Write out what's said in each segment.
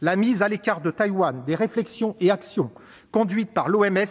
La mise à l'écart de Taïwan des réflexions et actions conduites par l'OMS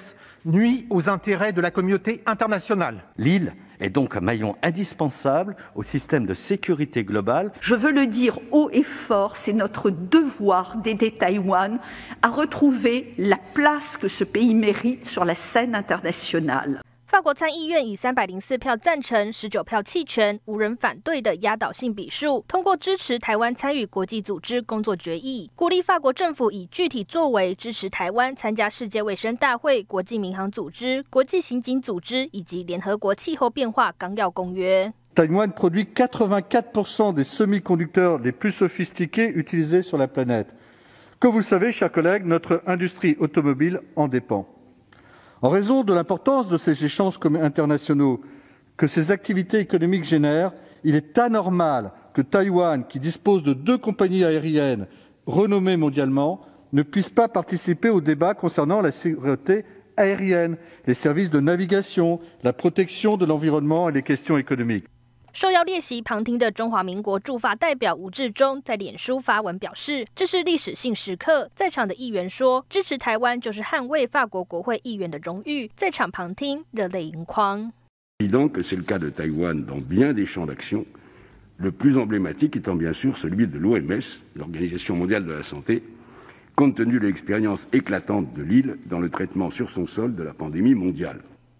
nuit aux intérêts de la communauté internationale. L'île est donc un maillon indispensable au système de sécurité globale. Je veux le dire haut et fort, c'est notre devoir d'aider Taïwan à retrouver la place que ce pays mérite sur la scène internationale. 法国参议院以三百零四票赞成、十九票弃权、无人反对的压倒性比数，通过支持台湾参与国际组织工作决议，鼓励法国政府以具体作为支持台湾参加世界卫生大会、国际民航组织、国际刑警组织以及联合国气候变化纲要公约。台湾 produit 84% des semi-conducteurs les plus sophistiqués utilisés sur la planète. Que vous savez, chers collègues, notre industrie automobile en dépend. En raison de l'importance de ces échanges internationaux que ces activités économiques génèrent, il est anormal que Taïwan, qui dispose de deux compagnies aériennes renommées mondialement, ne puisse pas participer au débat concernant la sécurité aérienne, les services de navigation, la protection de l'environnement et les questions économiques. 受邀列席旁听的中华民国驻法代表吴志中在脸书发文表示，这是历史性时刻。在场的议员说，支持台湾就是捍卫法国国会议员的荣誉。在场旁听，热泪盈眶。Évident que c'est le cas de t a ï w a n dans bien des champs d'action, le plus emblématique étant bien sûr celui de l'OMS, l'Organisation Mondiale de la Santé, compte tenu de l'expérience éclatante de l'île dans le traitement sur son sol de la pandémie mondiale.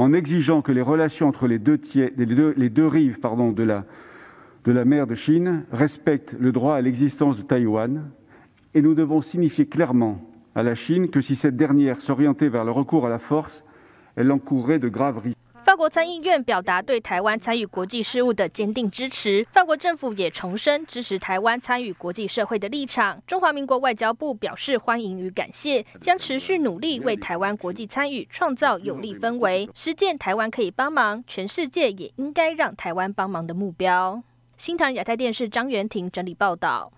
en exigeant que les relations entre les deux, les deux rives de, la, de la mer de Chine respectent le droit à l'existence de Taïwan, et nous devons signifier clairement à la Chine que si cette dernière s'orientait vers le recours à la force, elle encourrait de graves risques. 国参议院表达对台湾参与国际事务的坚定支持，法国政府也重申支持台湾参与国际社会的立场。中华民国外交部表示欢迎与感谢，将持续努力为台湾国际参与创造有利氛围，实践台湾可以帮忙，全世界也应该让台湾帮忙的目标。新唐亚太电视张元婷整理报道。